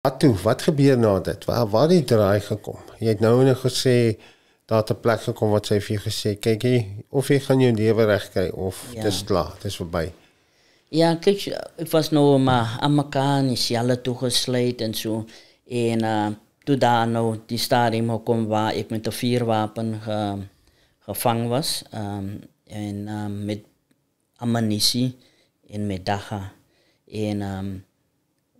Wat toe? Wat gebeur na dit? Waar waar het draai gekom? Jy het nou net gesê daar 'n plek gekom wat sy vir jou gesê, kyk jy of jy gaan jou lewe regkry of ja. dis klaar, dis verby. Ja, kyk, ek was nou maar amakan, is al toe gesluit en so en uh toe daar nou die stadium kom waar ek met 'n vuurwapen ge, gevang was, ehm um, en uh, met amanisie en met daga en ehm um,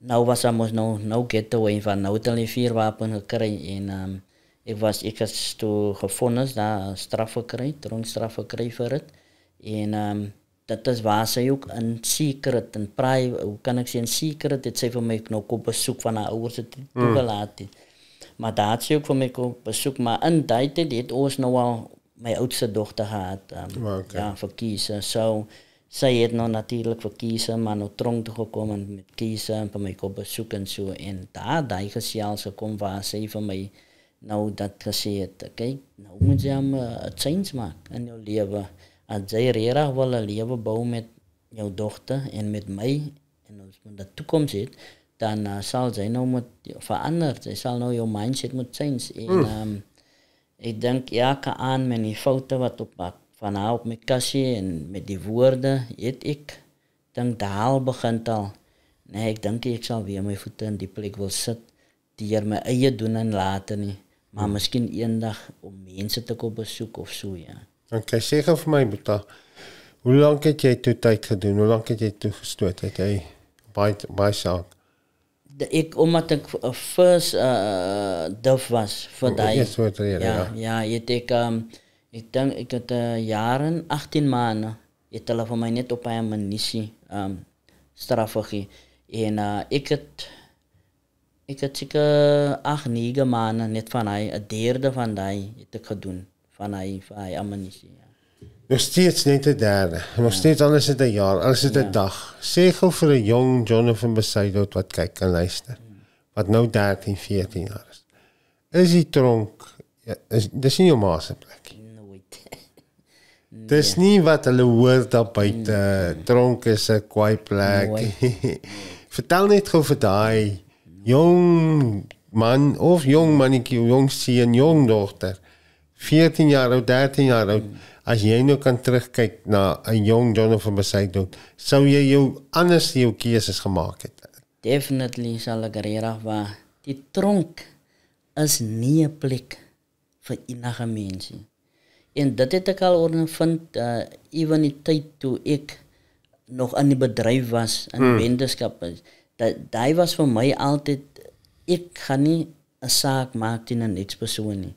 nou was er moest nou nou ghetto van nou een vuurwapen gekregen en ik ehm, was ik was toen gevonden daar straf gekregen, tronkstraf gekregen voor het en um, ehm, dat is waar ze ook een secret, een private, hoe kan ik zeggen, een secret, dit zij voor mij ook op bezoek van haar ouders het hmm. toegelaten. Maar dat ze ook voor mij op bezoek, maar in die tijd was ons nog wel mijn oudste dochter gehad, ehm, ah, ja, verkiezen. So, zij het nou natuurlijk voor kiezen, maar nou trong te gekomen met kiezen, van mij op bezoek en zo. En daar, daar zelfs gekomen waar zij van mij nou dat gezegd, kijk, nou moet je hem het eh, zijns maken in jouw leven. Als zij wil een leven bouwen met jouw dochter en met mij, en als men de toekomst zit, dan zal eh, zij nou moet veranderen. Zij zal nou jouw mindset moet zijn. En ik ehm, denk, ja, kan aan met die fouten wat op van haar op my kassie en met die woorde het ek dink daal begin al. Nee, ek dink ek sal weer my voete in die plek wil sit deur my eie doen en late nie, maar hmm. miskien eendag om mense te kom besoek of so ja. Dan kan sê gou vir my Boeta. Hoe lank het jy toe tyd gedoen? Hoe lank het jy toe gestoot? Het jy baie baie saak? Ek omdat ek eh, first uh, duf was vir daai. Ja, ja, ja, ek um, Ik denk ik had eh, jaren, 18 maanden. Je van mij net op een manier um, En eh, ik had ik had zeker acht, negen maanden net van hij, het derde van hij, het ik doen. Van hij, van hij, ammunitie. Ja. Nog steeds niet de derde, nog steeds anders het een jaar, anders het een dag. Zegel voor een jong Jonathan Besaidot wat kijkt en luistert, wat nu 13, 14 jaar is. Is die tronk, dat is niet jouw maas plek. Dis nee. nie wat hulle hoor daar buite. Mm. Nee. Tronk is 'n kwaai plek. Vertel net gou vir daai jong man of jong mannetjie, jong sien jong dogter. 14 jaar of 13 jaar oud. Mm. As jy nou kan terugkyk na 'n jong Jonathan Besaid dog, sou jy jou anders jou keuses gemaak het. Definitely sal ek regtig waar. Die tronk is nie 'n plek vir enige mensie. En dit het ek al ondervind uh eh, ewen die tyd toe ek nog aan die bedryf was in hmm. wendeskap dat daai was vir my altyd ek gaan nie 'n saak maak teen 'n iets persoon nie.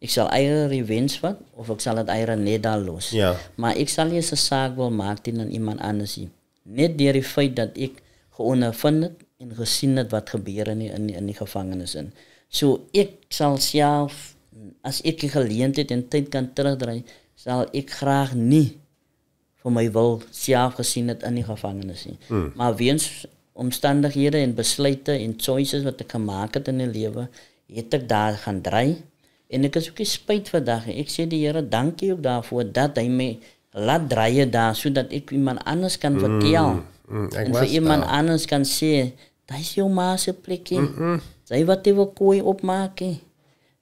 Ek sal eiere revens vat of ek sal dit eiere net daar los. Ja. Maar ek sal nie 'n saak wil maak teen iemand anders nie. Net deur die feit dat ek geondervind het en gesien het wat gebeur in die, in die, in die gevangenis in. So ek sal self als ik een geleentheid en tijd kan terugdraaien, zal ik graag niet voor mij wel zelf gezien het in die gevangenis zien. Hmm. Maar weens omstandigheden en besluiten en choices wat ik gemaakt maken in het leven, dat ik daar gaan draaien. En ik is ook een spijt vandaag. Ik zeg de Heer, dank je ook daarvoor dat hij mij laat draaien daar, zodat ik iemand anders kan hmm. vertellen. Hmm. En voor iemand anders kan zeggen, dat is jouw maas plekje. Zij wat je wil kooi opmaken.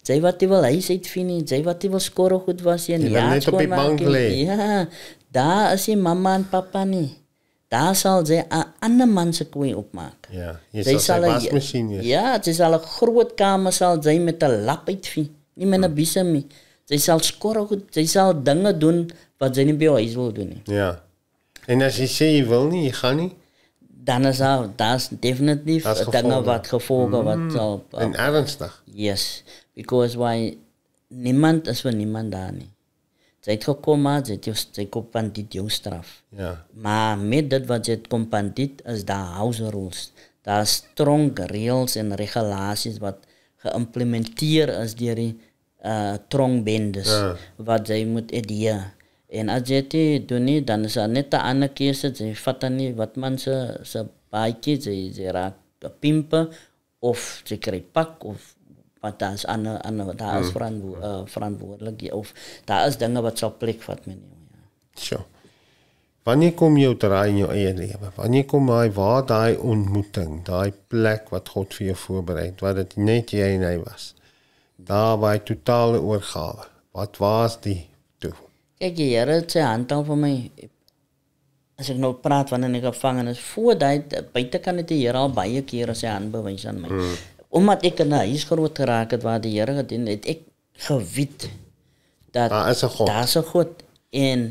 Zij wat hij wil ijsheid vinden, zij wat hij wil scoren goed was. Je wil net op je bank gelegen. Ja, daar is je mama en papa niet. Daar zal zij een andere man zijn kooi opmaken. Ja, je zij zal wasmachine. Ja, ze zal een groot kamer zal zij met een lap uitvinden. Niet met een bissen Hmm. Zij zal scoren goed, zij zal dingen doen wat zij niet bij huis wil doen. Ja. En als je zegt je wil niet, je gaat niet? dan is dat, dat is definitief dingen wat gevolgen wat mm. zal... Uh, en ernstig? Yes. because why niemand is vir niemand daar nie. Sy het gekom maar sy het jou sy kompan dit jong straf. Ja. Yeah. Maar met dit wat jy kompan dit is daar house rules. Daar strong reels en regulasies wat geïmplementeer is deur die uh strong bendes yeah. Ja. wat jy moet adhere. En as jy dit doen nie dan is dit net 'n ander keer sê jy vat dan nie wat man se se baie keer jy jy raak pimpe of jy kry pak of want daar is ander ander daar is hmm. verantwo uh, eh, verantwoordelik of daar is dinge wat sal plek vat met jou ja. So. Wanneer kom jy uitraai in jou eie lewe? Wanneer kom jy waar daai ontmoeting, daai plek wat God vir jou voorberei het, wat dit net jy en hy was. Daar by totale oorgawe. Wat was die toe? Kyk die Here se hand op my. As ek nou praat wanneer ek gevang is, voor daai buite kan dit die Here al baie keer as hy hand bewys aan my. Hmm omdat ek in 'n huis groot geraak het waar die Here gedien het, ek geweet dat daar is 'n God. Daar's 'n God en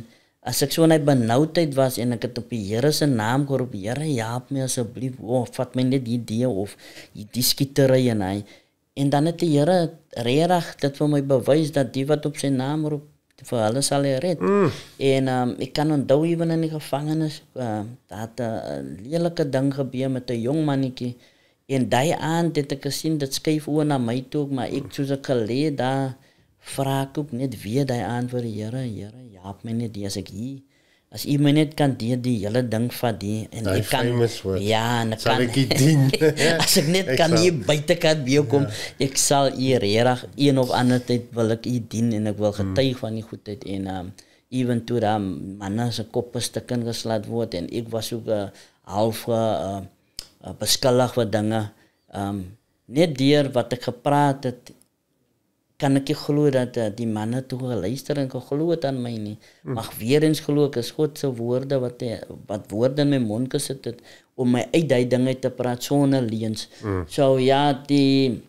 as ek so 'n benoudheid was en ek het op die Here se naam geroep, Here, help my asseblief, o, oh, vat my net hierdie of hierdie skietery en hy en dan het die Here regtig dit vir my bewys dat die wat op sy naam roep vir hulle sal red. Mm. En um, ek kan onthou iemand in die gevangenis, uh, daar het 'n lelike ding gebeur met 'n jong mannetjie En daai aan dat ik gezien, dat schreef over naar mij toe, maar ik, soos ik geleerd daar vraag ik ook niet weer die aan voor de heren, heren, ja, mij niet, als ik hier, als iemand net kan die, die hele ding van die, en die ik kan, ja, en ik kan, ik ik net kan zal. hier buitenkant ja. ik zal hier een of andere tijd wil ik hier dien en ik wil hmm. getuigen van die goedheid en, um, even toen um, mannen zijn koppen stukken geslaat worden en ik was ook eh, half eh, uh, beskuldig wat dinge um net deur wat ek gepraat het kan ek glo dat uh, die manne toe geluister en geglo het aan my nie hmm. mag weer eens glo ek is God se woorde wat die, wat woorde in my mond gesit het om my uitdui dinge te praat sonder leuns mm. so ja die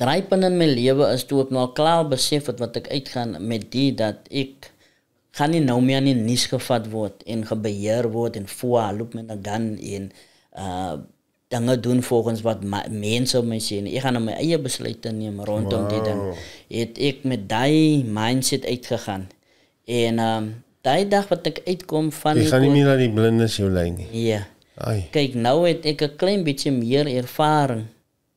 drypen in my lewe is toe ek nou klaar besef het wat ek uitgaan met die dat ek gaan nie nou meer in nuus gevat word en gebeheer word en voa ah, loop met 'n gun in uh, eh, dingen doen volgens wat mensen me zien. Ik ga nog mijn eigen besluiten nemen rondom wow. die dingen. ik met die mindset uitgegaan. En um, ehm, die dag wat ik uitkom van... Je gaat niet meer naar die blinde lijn. Ja. Kijk, nou heb ik een klein beetje meer ervaring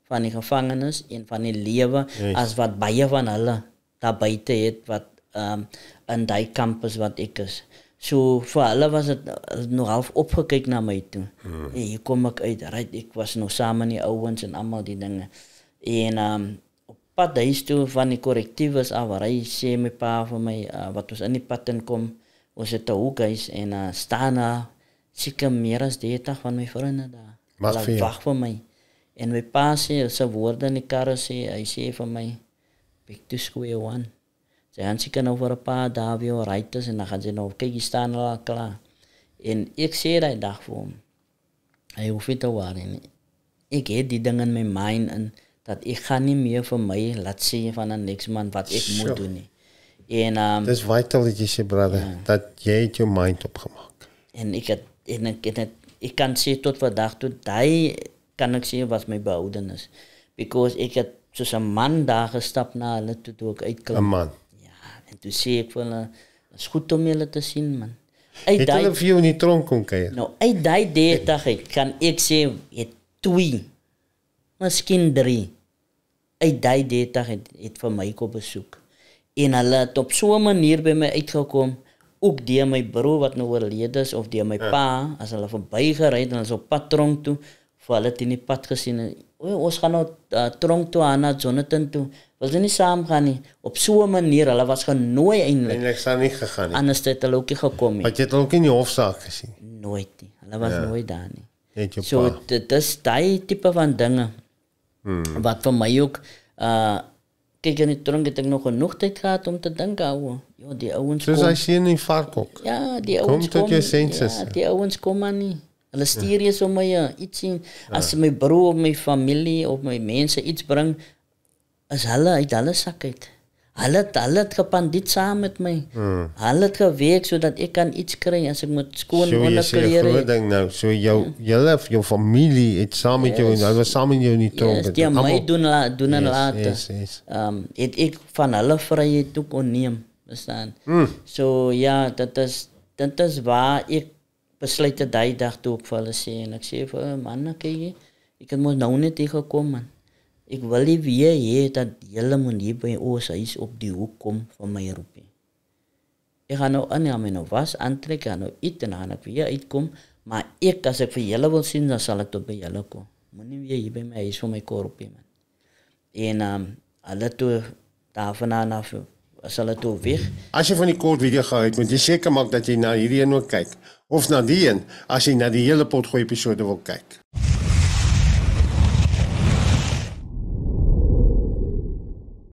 van die gevangenis en van die leven als wat bij je van hulle daar buiten het wat um, in die campus wat ik is. Zo, voor was het nog half opgekeken naar mij toen. Mm. En hier kom ik uit, right? ik was nog samen met ouders en allemaal die dingen. En um, op pad is toen van die correctives af, waar hij zei mijn pa van mij, eh, wat was in die patten kom, was het ook eens. En uh, staan Zie zeker meer dan de dag van mijn vrienden daar. Wacht wacht voor mij. En mijn pa zei, zijn woorden in de karren zei, hij zei van mij, back to square one. Ze gaan zieken over een paar dagen weer rijden en dan gaan ze nog kijk, je staan al klaar. En ik zie dat dag voor hem. Hij hoeft niet te worden. Ik heb die dingen in mijn mind en dat ik ga niet meer voor mij laten zien van een niks man wat ik moet doen. En, um, ehm, dat is vital dat je brother, dat jij je mind opgemaakt. En ik, heb en ik, en het, ik kan zien tot vandaag toe, daar kan ik zien wat mijn behouden is. Because ik heb een man daar gestapt naar hulle toe, toe ik Een man? toen zei ik van, het uh, is goed om jullie te zien, man. Uit die interview in die tronk kon kijken. Nou, uit die day ik, kan ik zeggen, het twee, misschien drie. Uit die day het, het van mij op bezoek. En hulle het op zo'n manier bij mij uitgekomen, ook die mijn broer wat nou oorleden is, of die mijn pa, als hulle voorbij gereden en op pad tronk toe, fala tini patka sina os khano nou, eh, trong to ana Jonathan tu was dit niet saam gaan nie op zo'n manier hulle was genooi eindelijk. en ek staan nie gegaan nie anders het hulle ook nie gekom wat je het ook in die hofsaak nooit nie hulle was ja. nooit daar Niet Zo, dat so is die tipe van dingen, hmm. wat voor mij ook uh in die tronk het ek nog genoeg tyd gehad om te denken ah, ouwe. Ja, die ouens kom. Soos hy die in Varkok. Ja, die ouens komen. Kom tot jou senses. Ja, die ouens komen niet. Hulle stuur jy sommer ja, iets in, as my broer of my familie of my mense iets bring, is hulle uit hulle sak uit. Hulle het, hulle het gepand dit saam met my. Hmm. Hulle het gewerk sodat ek kan iets kry as ek moet skoon so, onderklere. So ding nou, so jou julle jou familie het saam met yes. jou en hulle was saam met jou in die tronk. Yes, die my doen la, doen en yes, later. Yes, yes. Um het ek van hulle vryheid ook onneem, verstaan? Hmm. So ja, dit is dit is waar ek besluit het daai dag toe op vir hulle sê en ek sê vir hulle man ek nou jy ek het mos nou net hier gekom man ek wil nie weer hê dat julle moet hier by ons huis op die hoek kom van my roep nie ek gaan nou aan ja, my nou was aantrek gaan nou eet en dan ek weer uitkom maar ek as ek vir julle wil sien dan sal ek tot by julle kom moenie weer hier by my huis vir my korpie man en um, hulle toe daarvan af as hulle toe weg. As jy van die kort video gehou het, moet jy seker maak dat jy na hierdie een ook kyk of na die een as jy na die hele potgooi episode wil kyk.